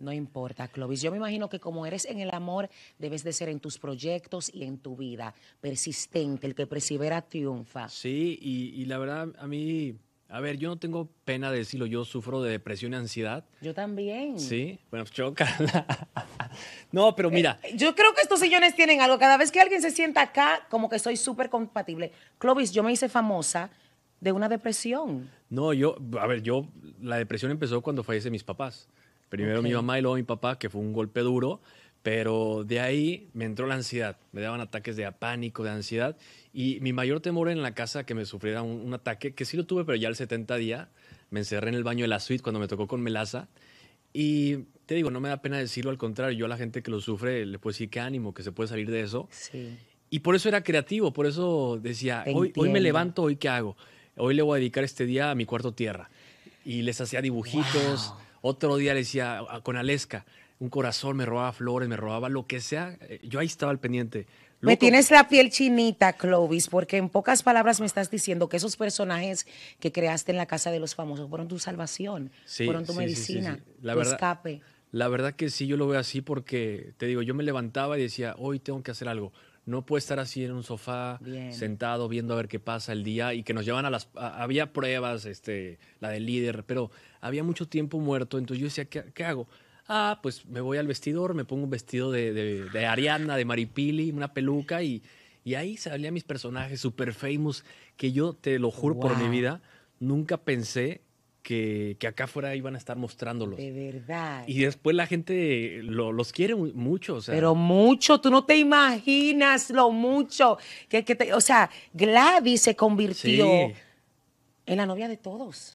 No importa, Clovis. Yo me imagino que como eres en el amor, debes de ser en tus proyectos y en tu vida. Persistente, el que persevera triunfa. Sí, y, la verdad, a mí a ver, yo no tengo pena de decirlo, yo sufro de depresión y ansiedad. Yo también. Sí, bueno, pues choca. no, pero eh, mira. yo creo que estos sillones tienen algo. Cada vez que alguien se sienta acá, como que soy súper compatible. Clovis, yo me hice famosa de una depresión. No, yo, a ver, yo, la depresión empezó cuando fallecen mis papás. Primero mi mamá y luego mi papá, que fue un golpe duro, pero de ahí me entró la ansiedad, me daban ataques de pánico, de ansiedad, y mi mayor temor en la casa que me sufriera un, ataque, que sí lo tuve, pero ya al 70 día, me encerré en el baño de la suite cuando me tocó con Melaza, y te digo, no me da pena decirlo, al contrario, yo a la gente que lo sufre le puedo decir que ánimo, que se puede salir de eso. Y por eso era creativo, por eso decía, hoy, hoy me levanto, hoy qué hago, hoy le voy a dedicar este día a mi cuarto tierra. Y les hacía dibujitos. Otro día le decía con Conalesca, un corazón me robaba flores, me robaba lo que sea. Eh, yo ahí estaba al pendiente. Me tienes la piel chinita, Clovis, porque en pocas palabras me estás diciendo que esos personajes que creaste en la casa de los famosos fueron tu salvación, fueron tu medicina, tu escape. La verdad que sí, yo lo veo así porque, te digo, yo me levantaba y decía, hoy tengo que hacer algo no puedo estar así en un sofá, sentado, viendo a ver qué pasa el día y que nos llevan a las... había pruebas, este, la del líder, pero había mucho tiempo muerto, entonces yo decía, ¿qué, hago? Ah, pues me voy al vestidor, me pongo un vestido de, de Ariana, de Maripili, una peluca y, y ahí salían mis personajes super famous que yo te lo juro por mi vida, nunca pensé que, acá afuera iban a estar mostrándolos. De verdad. Y después la gente los quiere mucho. Pero mucho, tú no te imaginas lo mucho. Que, o sea, Gladys se convirtió en la novia de todos.